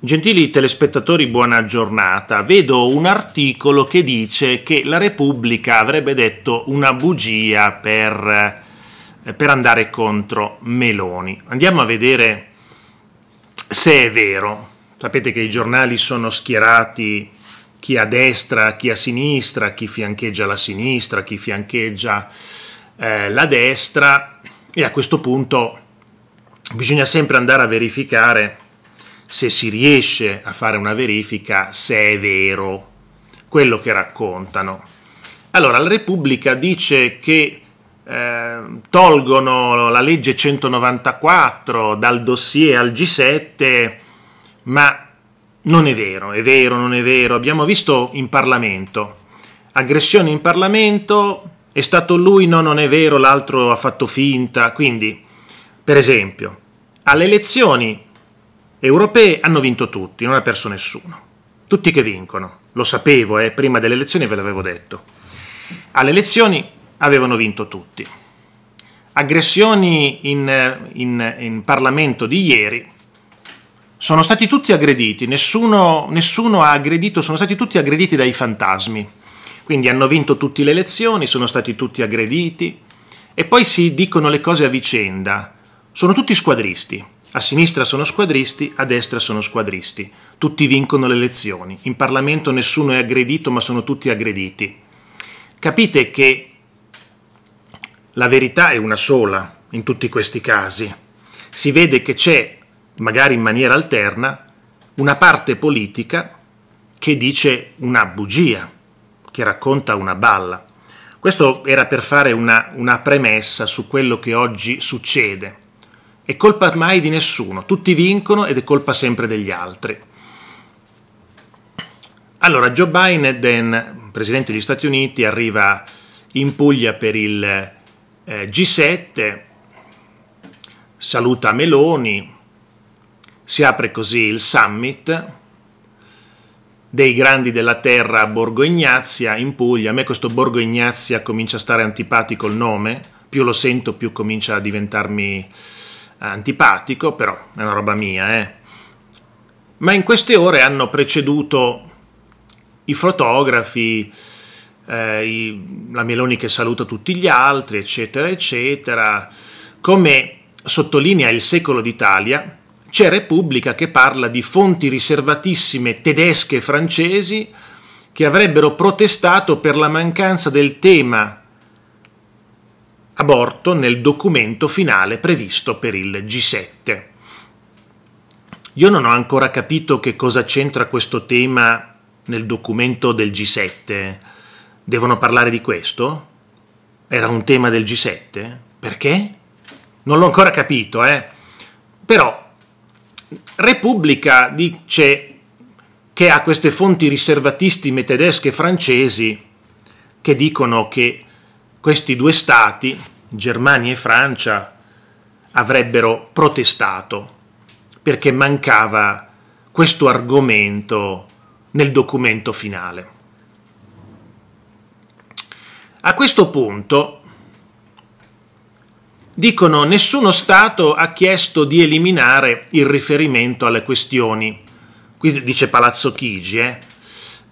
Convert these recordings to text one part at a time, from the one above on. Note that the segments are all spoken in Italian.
Gentili telespettatori, buona giornata. Vedo un articolo che dice che la Repubblica avrebbe detto una bugia per, eh, per andare contro Meloni. Andiamo a vedere se è vero. Sapete che i giornali sono schierati chi a destra, chi a sinistra, chi fiancheggia la sinistra, chi fiancheggia eh, la destra e a questo punto bisogna sempre andare a verificare se si riesce a fare una verifica se è vero quello che raccontano. Allora, la Repubblica dice che eh, tolgono la legge 194 dal dossier al G7, ma non è vero, è vero, non è vero. Abbiamo visto in Parlamento, aggressione in Parlamento, è stato lui, no, non è vero, l'altro ha fatto finta. Quindi, per esempio, alle elezioni Europee hanno vinto tutti, non ha perso nessuno. Tutti che vincono. Lo sapevo, eh, prima delle elezioni ve l'avevo detto. Alle elezioni avevano vinto tutti. Aggressioni in, eh, in, eh, in Parlamento di ieri sono stati tutti aggrediti, nessuno, nessuno, ha aggredito, sono stati tutti aggrediti dai fantasmi. Quindi hanno vinto tutte le elezioni, sono stati tutti aggrediti e poi si dicono le cose a vicenda. Sono tutti squadristi. A sinistra sono squadristi, a destra sono squadristi. Tutti vincono le elezioni. In Parlamento nessuno è aggredito, ma sono tutti aggrediti. Capite che la verità è una sola in tutti questi casi. Si vede che c'è, magari in maniera alterna, una parte politica che dice una bugia, che racconta una balla. Questo era per fare una, una premessa su quello che oggi succede. È colpa mai di nessuno, tutti vincono ed è colpa sempre degli altri. Allora, Joe Biden, presidente degli Stati Uniti, arriva in Puglia per il eh, G7, saluta Meloni, si apre così il summit dei grandi della terra a Borgo Ignazia in Puglia. A me questo Borgo Ignazia comincia a stare antipatico il nome, più lo sento più comincia a diventarmi antipatico, però è una roba mia, eh. Ma in queste ore hanno preceduto i fotografi, eh, i, la Meloni che saluta tutti gli altri, eccetera, eccetera. Come sottolinea il secolo d'Italia, c'è Repubblica che parla di fonti riservatissime tedesche e francesi che avrebbero protestato per la mancanza del tema aborto nel documento finale previsto per il G7. Io non ho ancora capito che cosa c'entra questo tema nel documento del G7. Devono parlare di questo? Era un tema del G7? Perché? Non l'ho ancora capito, eh? Però Repubblica dice che ha queste fonti riservatissime tedesche e francesi che dicono che questi due stati, Germania e Francia, avrebbero protestato perché mancava questo argomento nel documento finale. A questo punto dicono nessuno Stato ha chiesto di eliminare il riferimento alle questioni, qui dice Palazzo Chigi, eh?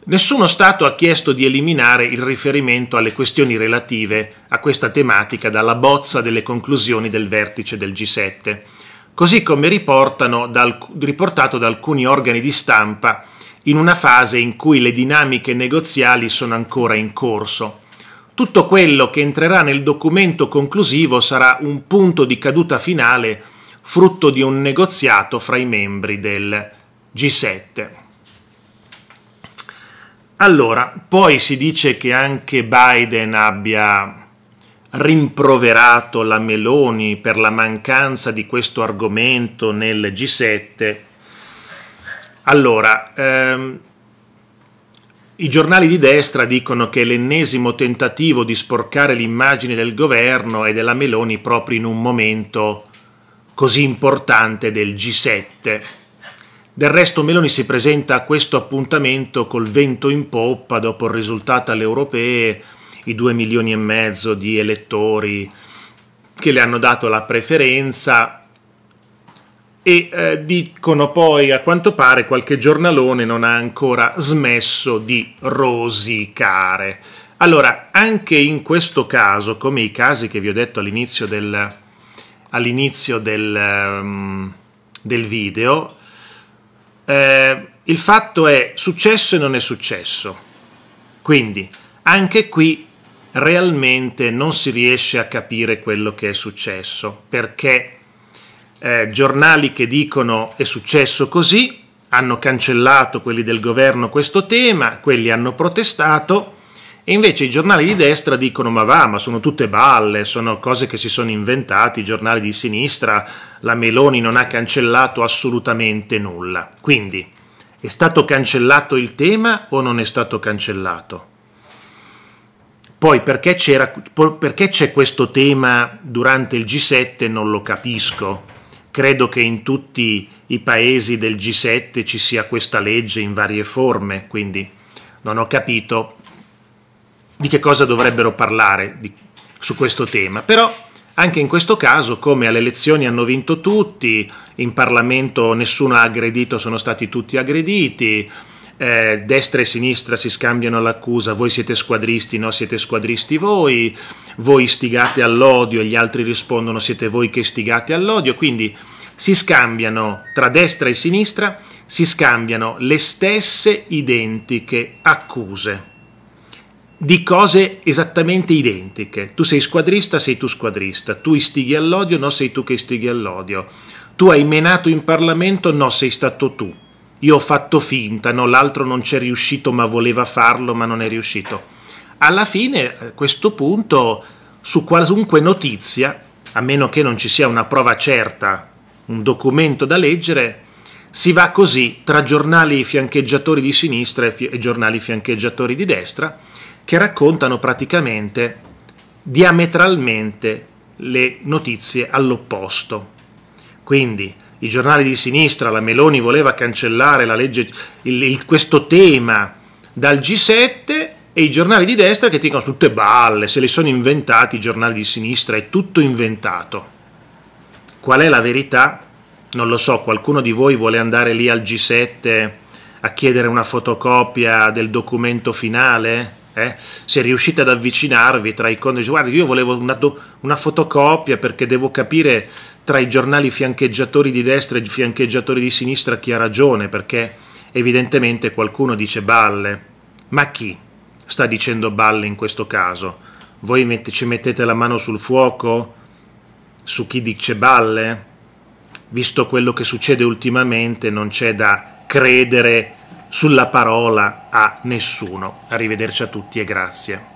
Nessuno Stato ha chiesto di eliminare il riferimento alle questioni relative a questa tematica dalla bozza delle conclusioni del vertice del G7, così come dal, riportato da alcuni organi di stampa in una fase in cui le dinamiche negoziali sono ancora in corso. Tutto quello che entrerà nel documento conclusivo sarà un punto di caduta finale frutto di un negoziato fra i membri del G7. Allora, poi si dice che anche Biden abbia rimproverato la Meloni per la mancanza di questo argomento nel G7. Allora, ehm, i giornali di destra dicono che l'ennesimo tentativo di sporcare l'immagine del governo e della Meloni proprio in un momento così importante del G7. Del resto Meloni si presenta a questo appuntamento col vento in poppa dopo il risultato alle europee, i due milioni e mezzo di elettori che le hanno dato la preferenza e eh, dicono poi a quanto pare qualche giornalone non ha ancora smesso di rosicare. Allora, anche in questo caso, come i casi che vi ho detto all'inizio del, all'inizio del, um, del video, eh, il fatto è successo e non è successo. Quindi anche qui realmente non si riesce a capire quello che è successo, perché eh, giornali che dicono è successo così hanno cancellato quelli del governo questo tema, quelli hanno protestato e invece i giornali di destra dicono ma va, ma sono tutte balle, sono cose che si sono inventati, i giornali di sinistra, la Meloni non ha cancellato assolutamente nulla. Quindi è stato cancellato il tema o non è stato cancellato? Poi perché, perché c'è questo tema durante il G7 non lo capisco. Credo che in tutti i paesi del G7 ci sia questa legge in varie forme, quindi non ho capito di che cosa dovrebbero parlare di, su questo tema. Però anche in questo caso, come alle elezioni hanno vinto tutti, in Parlamento nessuno ha aggredito, sono stati tutti aggrediti, eh, destra e sinistra si scambiano l'accusa, voi siete squadristi, no siete squadristi voi, voi istigate all'odio, gli altri rispondono siete voi che istigate all'odio, quindi si scambiano tra destra e sinistra, si scambiano le stesse identiche accuse di cose esattamente identiche. Tu sei squadrista, sei tu squadrista. Tu istighi all'odio, no, sei tu che istighi all'odio. Tu hai menato in Parlamento, no, sei stato tu. Io ho fatto finta, no, l'altro non c'è riuscito ma voleva farlo, ma non è riuscito. Alla fine, a questo punto, su qualunque notizia, a meno che non ci sia una prova certa, un documento da leggere, si va così tra giornali fiancheggiatori di sinistra e, e giornali fiancheggiatori di destra che raccontano praticamente diametralmente le notizie all'opposto. Quindi i giornali di sinistra, la Meloni voleva cancellare legge, il, il, questo tema dal G7 e i giornali di destra che dicono tutte balle, se le sono inventati i giornali di sinistra, è tutto inventato. Qual è la verità? Non lo so, qualcuno di voi vuole andare lì al G7 a chiedere una fotocopia del documento finale? eh, se riuscite ad avvicinarvi tra i condoni, guarda io volevo una, do, una, fotocopia perché devo capire tra i giornali fiancheggiatori di destra e fiancheggiatori di sinistra chi ha ragione, perché evidentemente qualcuno dice balle, ma chi sta dicendo balle in questo caso? Voi met- ci mettete la mano sul fuoco su chi dice balle? Visto quello che succede ultimamente non c'è da credere sulla parola a nessuno. Arrivederci a tutti e grazie.